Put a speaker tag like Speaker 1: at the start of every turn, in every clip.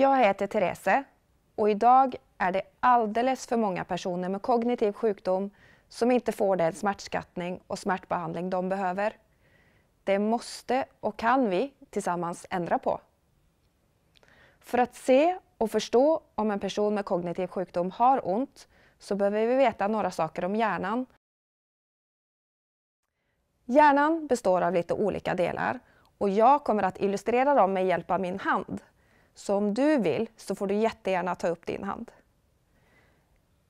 Speaker 1: Jag heter Therese och idag är det alldeles för många personer med kognitiv sjukdom som inte får den smärtskattning och smärtbehandling de behöver. Det måste och kan vi tillsammans ändra på. För att se och förstå om en person med kognitiv sjukdom har ont så behöver vi veta några saker om hjärnan. Hjärnan består av lite olika delar och jag kommer att illustrera dem med hjälp av min hand. Så om du vill så får du jättegärna ta upp din hand.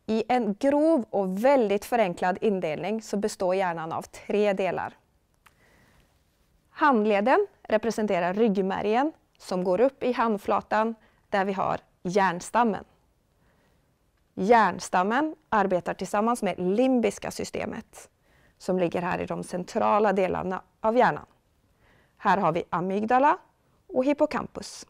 Speaker 1: I en grov och väldigt förenklad indelning så består hjärnan av tre delar. Handleden representerar ryggmärgen som går upp i handflatan där vi har hjärnstammen. Hjärnstammen arbetar tillsammans med limbiska systemet som ligger här i de centrala delarna av hjärnan. Här har vi amygdala och hippocampus.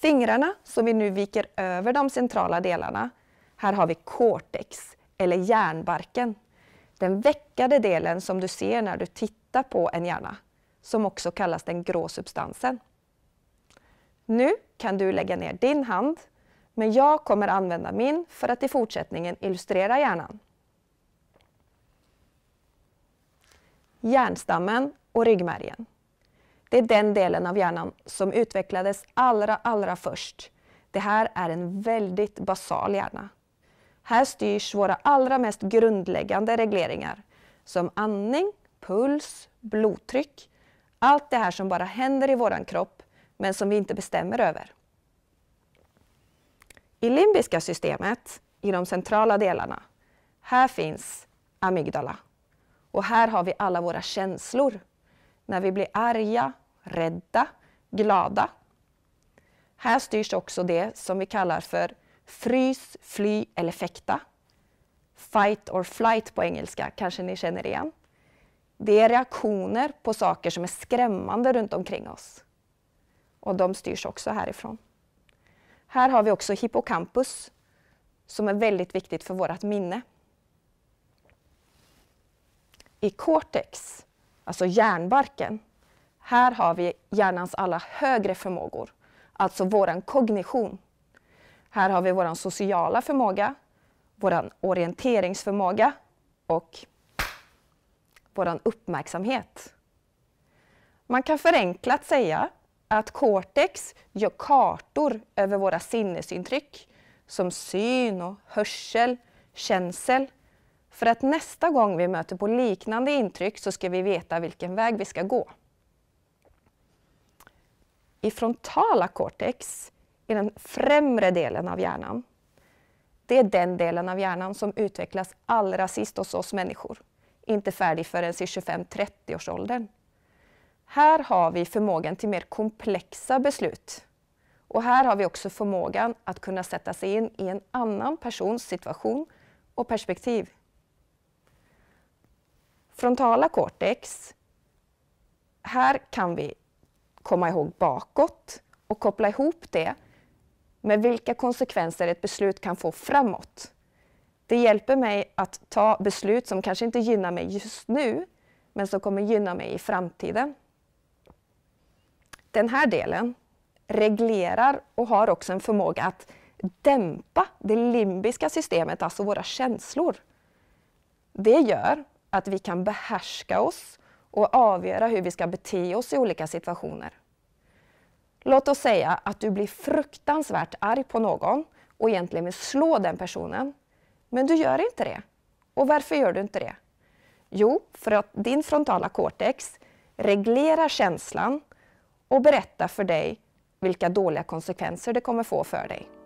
Speaker 1: Fingrarna, som vi nu viker över de centrala delarna, här har vi cortex, eller hjärnbarken. Den veckade delen som du ser när du tittar på en hjärna, som också kallas den grå substansen. Nu kan du lägga ner din hand, men jag kommer använda min för att i fortsättningen illustrera hjärnan. Hjärnstammen och ryggmärgen. Det är den delen av hjärnan som utvecklades allra, allra först. Det här är en väldigt basal hjärna. Här styrs våra allra mest grundläggande regleringar som andning, puls, blodtryck. Allt det här som bara händer i vår kropp men som vi inte bestämmer över. I limbiska systemet, i de centrala delarna, här finns amygdala. Och här har vi alla våra känslor när vi blir arga, rädda, glada. Här styrs också det som vi kallar för frys, fly eller fäkta. Fight or flight på engelska, kanske ni känner igen. Det är reaktioner på saker som är skrämmande runt omkring oss. Och de styrs också härifrån. Här har vi också hippocampus som är väldigt viktigt för vårt minne. I cortex alltså hjärnbarken. Här har vi hjärnans alla högre förmågor, alltså vår kognition. Här har vi vår sociala förmåga, vår orienteringsförmåga och vår uppmärksamhet. Man kan förenklat säga att cortex gör kartor över våra sinnesintryck som syn och hörsel, känsel för att nästa gång vi möter på liknande intryck så ska vi veta vilken väg vi ska gå. I frontala cortex, i den främre delen av hjärnan, det är den delen av hjärnan som utvecklas allra sist hos oss människor. Inte färdig förrän i 25-30 årsåldern Här har vi förmågan till mer komplexa beslut. Och här har vi också förmågan att kunna sätta sig in i en annan persons situation och perspektiv. Frontala cortex, här kan vi komma ihåg bakåt och koppla ihop det med vilka konsekvenser ett beslut kan få framåt. Det hjälper mig att ta beslut som kanske inte gynnar mig just nu, men som kommer gynna mig i framtiden. Den här delen reglerar och har också en förmåga att dämpa det limbiska systemet, alltså våra känslor. Det gör att vi kan behärska oss och avgöra hur vi ska bete oss i olika situationer. Låt oss säga att du blir fruktansvärt arg på någon och egentligen vill slå den personen. Men du gör inte det. Och varför gör du inte det? Jo, för att din frontala cortex reglerar känslan och berättar för dig vilka dåliga konsekvenser det kommer få för dig.